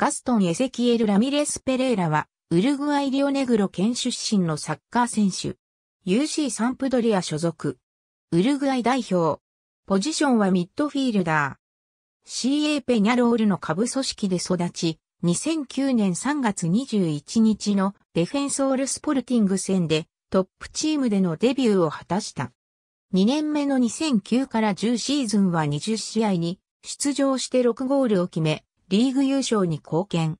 ガストン・エゼキエル・ラミレス・ペレイラは、ウルグアイ・リオネグロ県出身のサッカー選手。UC サンプドリア所属。ウルグアイ代表。ポジションはミッドフィールダー。CA ペニャロールの下部組織で育ち、2009年3月21日のデフェンソールスポルティング戦でトップチームでのデビューを果たした。2年目の2009から10シーズンは20試合に出場して6ゴールを決め、リーグ優勝に貢献。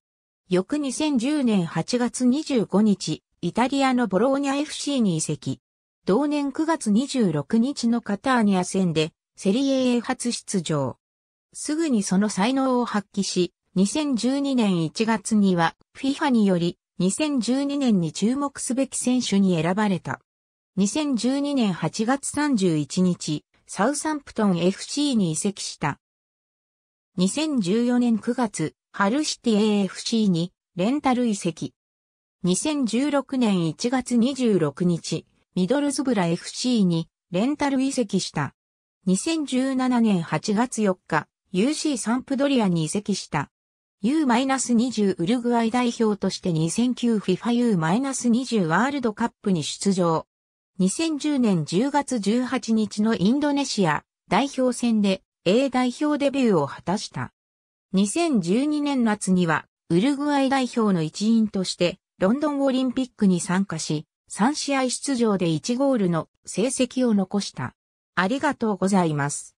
翌2010年8月25日、イタリアのボローニャ FC に移籍。同年9月26日のカターニア戦で、セリエ A 初出場。すぐにその才能を発揮し、2012年1月には FIFA により2012年に注目すべき選手に選ばれた。2012年8月31日、サウサンプトン FC に移籍した。2014年9月、ハルシティ AFC にレンタル移籍。2016年1月26日、ミドルズブラ FC にレンタル移籍した。2017年8月4日、UC サンプドリアに移籍した。U-20 ウルグアイ代表として2009 FIFA U-20 ワールドカップに出場。2010年10月18日のインドネシア代表戦で A 代表デビューを果たした。2012年夏には、ウルグアイ代表の一員として、ロンドンオリンピックに参加し、3試合出場で1ゴールの成績を残した。ありがとうございます。